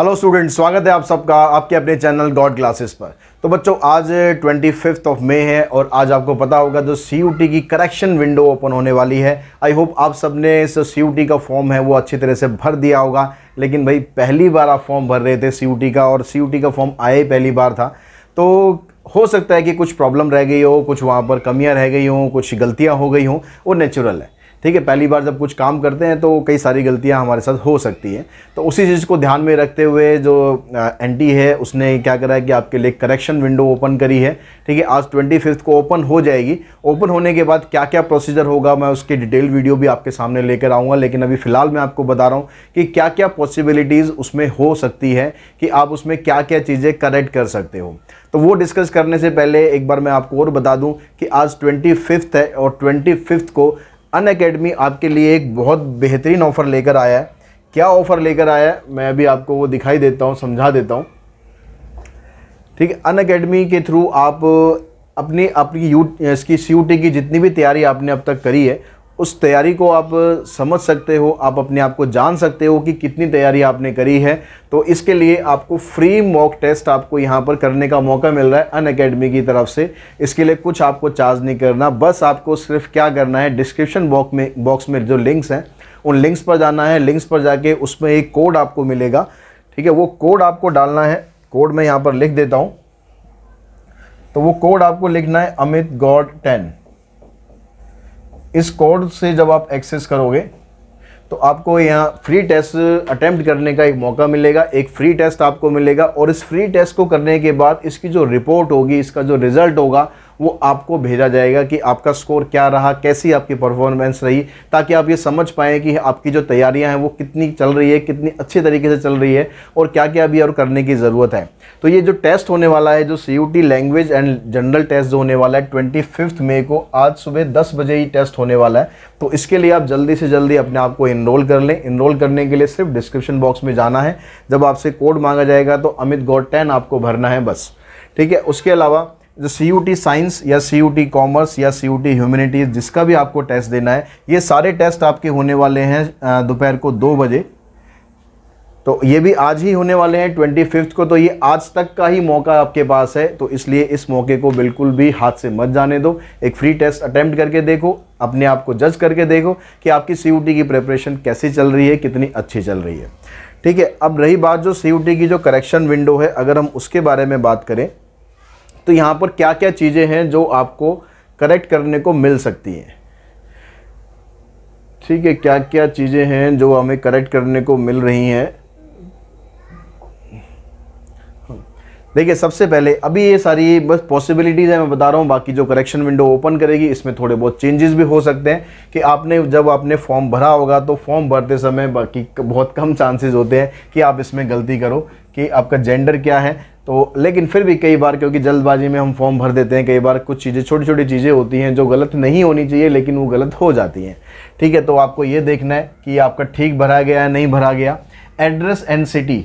Hello student स्वागत है आप सबका आपके अपने चैनल गॉड क्लासेस पर तो बच्चों आज ट्वेंटी फिफ्थ ऑफ मे है और आज आपको पता होगा जो सी की करेक्शन विंडो ओपन होने वाली है आई होप आप सब ने सी का फॉर्म है वो अच्छी तरह से भर दिया होगा लेकिन भाई पहली बार आप फॉर्म भर रहे थे सी का और सी का फॉर्म आए पहली बार था तो हो सकता है कि कुछ प्रॉब्लम रह गई हो कुछ वहाँ पर कमियाँ रह गई हों कुछ गलतियाँ हो गई हों वो नेचुरल है ठीक है पहली बार जब कुछ काम करते हैं तो कई सारी गलतियाँ हमारे साथ हो सकती हैं तो उसी चीज़ को ध्यान में रखते हुए जो एन है उसने क्या करा है कि आपके लिए करेक्शन विंडो ओपन करी है ठीक है आज ट्वेंटी को ओपन हो जाएगी ओपन होने के बाद क्या क्या प्रोसीजर होगा मैं उसकी डिटेल वीडियो भी आपके सामने लेकर आऊँगा लेकिन अभी फ़िलहाल मैं आपको बता रहा हूँ कि क्या क्या पॉसिबिलिटीज़ उसमें हो सकती है कि आप उसमें क्या क्या चीज़ें करेक्ट कर सकते हो तो वो डिस्कस करने से पहले एक बार मैं आपको और बता दूं कि आज ट्वेंटी है और ट्वेंटी को अन अकेडमी आपके लिए एक बहुत बेहतरीन ऑफ़र लेकर आया है क्या ऑफ़र लेकर आया है मैं अभी आपको वो दिखाई देता हूँ समझा देता हूँ ठीक है अन अकेडमी के थ्रू आप अपनी अपनी यू इसकी सी की जितनी भी तैयारी आपने अब तक करी है उस तैयारी को आप समझ सकते हो आप अपने आप को जान सकते हो कि कितनी तैयारी आपने करी है तो इसके लिए आपको फ्री मॉक टेस्ट आपको यहाँ पर करने का मौका मिल रहा है अन अकेडमी की तरफ से इसके लिए कुछ आपको चार्ज नहीं करना बस आपको सिर्फ क्या करना है डिस्क्रिप्शन बॉक्स में बॉक्स में जो लिंक्स हैं उन लिंक्स पर जाना है लिंक्स पर जाके उसमें एक कोड आपको मिलेगा ठीक है वो कोड आपको डालना है कोड मैं यहाँ पर लिख देता हूँ तो वो कोड आपको लिखना है अमित गॉड टेन इस कोड से जब आप एक्सेस करोगे तो आपको यहाँ फ्री टेस्ट अटैम्प्ट करने का एक मौका मिलेगा एक फ्री टेस्ट आपको मिलेगा और इस फ्री टेस्ट को करने के बाद इसकी जो रिपोर्ट होगी इसका जो रिज़ल्ट होगा वो आपको भेजा जाएगा कि आपका स्कोर क्या रहा कैसी आपकी परफॉर्मेंस रही ताकि आप ये समझ पाएँ कि आपकी जो तैयारियाँ हैं वो कितनी चल रही है कितनी अच्छे तरीके से चल रही है और क्या क्या अभी और करने की ज़रूरत है तो ये जो टेस्ट होने वाला है जो C language and general test जो होने वाला है ट्वेंटी मई को आज सुबह दस बजे ही टेस्ट होने वाला है तो इसके लिए आप जल्दी से जल्दी अपने आप को इनरोल कर लें इनरोल करने के लिए सिर्फ डिस्क्रिप्शन बॉक्स में जाना है जब आपसे कोड मांगा जाएगा तो अमित गौड टेन आपको भरना है बस ठीक है उसके अलावा जो सी यू टी साइंस या सी यू टी कॉमर्स या सी यू टी ह्यूमनिटीज़ जिसका भी आपको टेस्ट देना है ये सारे टेस्ट आपके होने वाले हैं दोपहर को दो बजे तो ये भी आज ही होने वाले हैं ट्वेंटी फिफ्थ को तो ये आज तक का ही मौका आपके पास है तो इसलिए इस मौके को बिल्कुल भी हाथ से मत जाने दो एक फ्री टेस्ट अटैम्प्ट करके देखो अपने आप को जज करके देखो कि आपकी सी की प्रिपरेशन कैसी चल रही है कितनी अच्छी चल रही है ठीक है अब रही बात जो सी की जो करेक्शन विंडो है अगर हम उसके बारे में बात करें तो यहाँ पर क्या क्या चीज़ें हैं जो आपको करेक्ट करने को मिल सकती हैं ठीक है क्या क्या चीज़ें हैं जो हमें करेक्ट करने को मिल रही हैं देखिए सबसे पहले अभी ये सारी बस पॉसिबिलिटीज़ है मैं बता रहा हूँ बाकी जो करेक्शन विंडो ओपन करेगी इसमें थोड़े बहुत चेंजेस भी हो सकते हैं कि आपने जब आपने फॉर्म भरा होगा तो फॉर्म भरते समय बाकी बहुत कम चांसेस होते हैं कि आप इसमें गलती करो कि आपका जेंडर क्या है तो लेकिन फिर भी कई बार क्योंकि जल्दबाजी में हम फॉर्म भर देते हैं कई बार कुछ चीज़ें छोटी छोटी चीज़ें होती हैं जो गलत नहीं होनी चाहिए लेकिन वो गलत हो जाती हैं ठीक है तो आपको ये देखना है कि आपका ठीक भरा गया है नहीं भरा गया एड्रेस एंड सिटी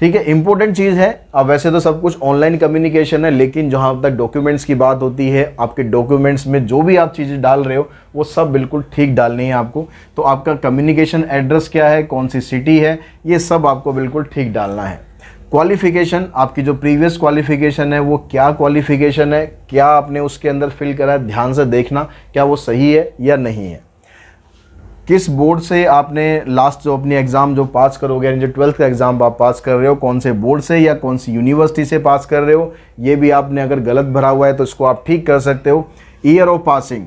ठीक है इंपॉर्टेंट चीज़ है अब वैसे तो सब कुछ ऑनलाइन कम्युनिकेशन है लेकिन जहाँ तक डॉक्यूमेंट्स की बात होती है आपके डॉक्यूमेंट्स में जो भी आप चीज़ें डाल रहे हो वो सब बिल्कुल ठीक डालनी है आपको तो आपका कम्युनिकेशन एड्रेस क्या है कौन सी सिटी है ये सब आपको बिल्कुल ठीक डालना है क्वालिफिकेशन आपकी जो प्रीवियस क्वालिफिकेशन है वो क्या क्वालिफिकेशन है क्या आपने उसके अंदर फिल करा है ध्यान से देखना क्या वो सही है या नहीं है किस बोर्ड से आपने लास्ट जो अपनी एग्ज़ाम जो पास करोगे यानी जो ट्वेल्थ का एग्ज़ाम आप पास कर रहे हो कौन से बोर्ड से या कौन सी यूनिवर्सिटी से पास कर रहे हो ये भी आपने अगर गलत भरा हुआ है तो इसको आप ठीक कर सकते हो year of passing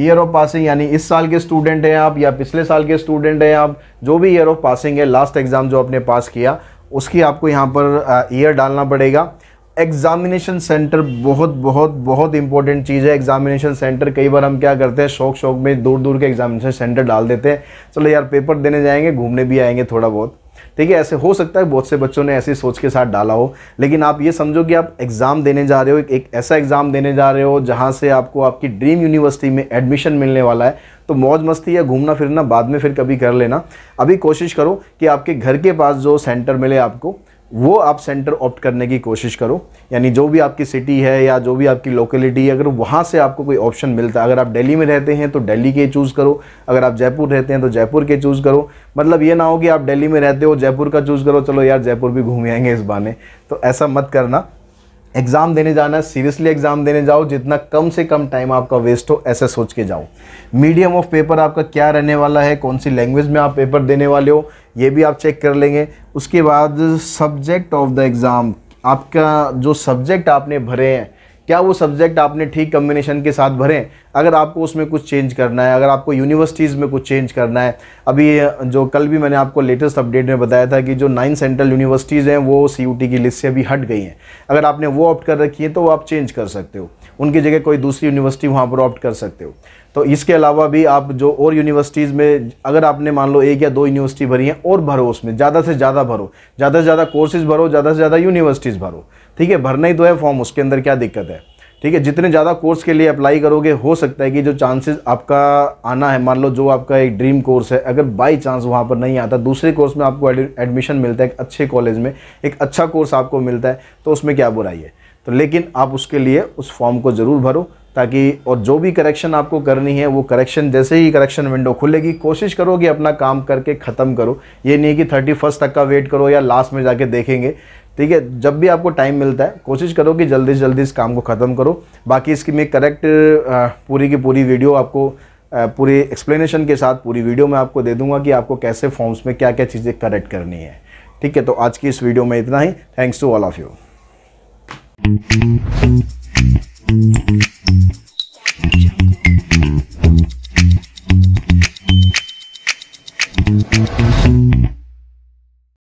year of passing यानी इस साल के स्टूडेंट हैं आप या पिछले साल के स्टूडेंट हैं आप जो भी ईयर ऑफ पासिंग है लास्ट एग्ज़ाम जो आपने पास किया उसकी आपको यहाँ पर ईयर डालना पड़ेगा एग्ज़ामिनेशन सेंटर बहुत बहुत बहुत इंपॉर्टेंट चीज़ है एग्ज़ामिनेशन सेंटर कई बार हम क्या करते हैं शौक शौक में दूर दूर के एग्ज़ामिनेशन सेंटर डाल देते हैं चलो यार पेपर देने जाएंगे घूमने भी आएंगे थोड़ा बहुत ठीक है ऐसे हो सकता है बहुत से बच्चों ने ऐसी सोच के साथ डाला हो लेकिन आप ये समझो कि आप एग्ज़ाम देने जा रहे हो एक, एक ऐसा एग्ज़ाम देने जा रहे हो जहाँ से आपको आपकी ड्रीम यूनिवर्सिटी में एडमिशन मिलने वाला है तो मौज मस्ती या घूमना फिरना बाद में फिर कभी कर लेना अभी कोशिश करो कि आपके घर के पास जो सेंटर मिले आपको वो आप सेंटर ऑप्ट करने की कोशिश करो यानी जो भी आपकी सिटी है या जो भी आपकी लोकेलिटी है अगर वहाँ से आपको कोई ऑप्शन मिलता है अगर आप दिल्ली में रहते हैं तो दिल्ली के चूज़ करो अगर आप जयपुर रहते हैं तो जयपुर के चूज़ करो मतलब ये ना हो कि आप दिल्ली में रहते हो जयपुर का चूज़ करो चलो यार जयपुर भी घूम आएंगे इस बहाने तो ऐसा मत करना एग्ज़ाम देने जाना सीरियसली एग्ज़ाम देने जाओ जितना कम से कम टाइम आपका वेस्ट हो ऐसे सोच के जाओ मीडियम ऑफ पेपर आपका क्या रहने वाला है कौन सी लैंग्वेज में आप पेपर देने वाले हो ये भी आप चेक कर लेंगे उसके बाद सब्जेक्ट ऑफ द एग्ज़ाम आपका जो सब्जेक्ट आपने भरे हैं क्या वो सब्जेक्ट आपने ठीक कम्बिनेशन के साथ भरें अगर आपको उसमें कुछ चेंज करना है अगर आपको यूनिवर्सिटीज़ में कुछ चेंज करना है अभी जो कल भी मैंने आपको लेटेस्ट अपडेट में बताया था कि जो नाइन सेंट्रल यूनिवर्सिटीज़ हैं वो सी की लिस्ट से अभी हट गई हैं अगर आपने वो ऑप्ट कर रखी है तो वो आप चेंज कर सकते हो उनकी जगह कोई दूसरी यूनिवर्सिटी वहाँ पर ऑप्ट कर सकते हो तो इसके अलावा भी आप जो और यूनिवर्सिटीज़ में अगर आपने मान लो एक या दो यूनिवर्सिटी भरी हैं और भरो उसमें ज़्यादा से ज़्यादा भरो ज़्यादा से ज़्यादा कोर्सेज़ भरो ज़्यादा से ज़्यादा यूनिवर्सिटीज़ भरो ठीक है भरना ही तो है फॉर्म उसके अंदर क्या दिक्कत है ठीक है जितने ज़्यादा कोर्स के लिए अप्लाई करोगे हो सकता है कि जो चांसेस आपका आना है मान लो जो आपका एक ड्रीम कोर्स है अगर बाई चांस वहाँ पर नहीं आता दूसरे कोर्स में आपको एडमिशन मिलता है एक अच्छे कॉलेज में एक अच्छा कोर्स आपको मिलता है तो उसमें क्या बुराई है तो लेकिन आप उसके लिए उस फॉर्म को ज़रूर भरो ताकि और जो भी करेक्शन आपको करनी है वो करेक्शन जैसे ही करेक्शन विंडो खुलेगी कोशिश करो कि अपना काम करके ख़त्म करो ये नहीं कि थर्टी फर्स्ट तक का वेट करो या लास्ट में जाके देखेंगे ठीक है जब भी आपको टाइम मिलता है कोशिश करो कि जल्दी से जल्दी इस काम को ख़त्म करो बाकी इसकी मैं करेक्ट पूरी की पूरी वीडियो आपको पूरे एक्सप्लेनेशन के साथ पूरी वीडियो में आपको दे दूंगा कि आपको कैसे फॉर्म्स में क्या क्या चीज़ें करेक्ट करनी है ठीक है तो आज की इस वीडियो में इतना ही thanks to all of you you.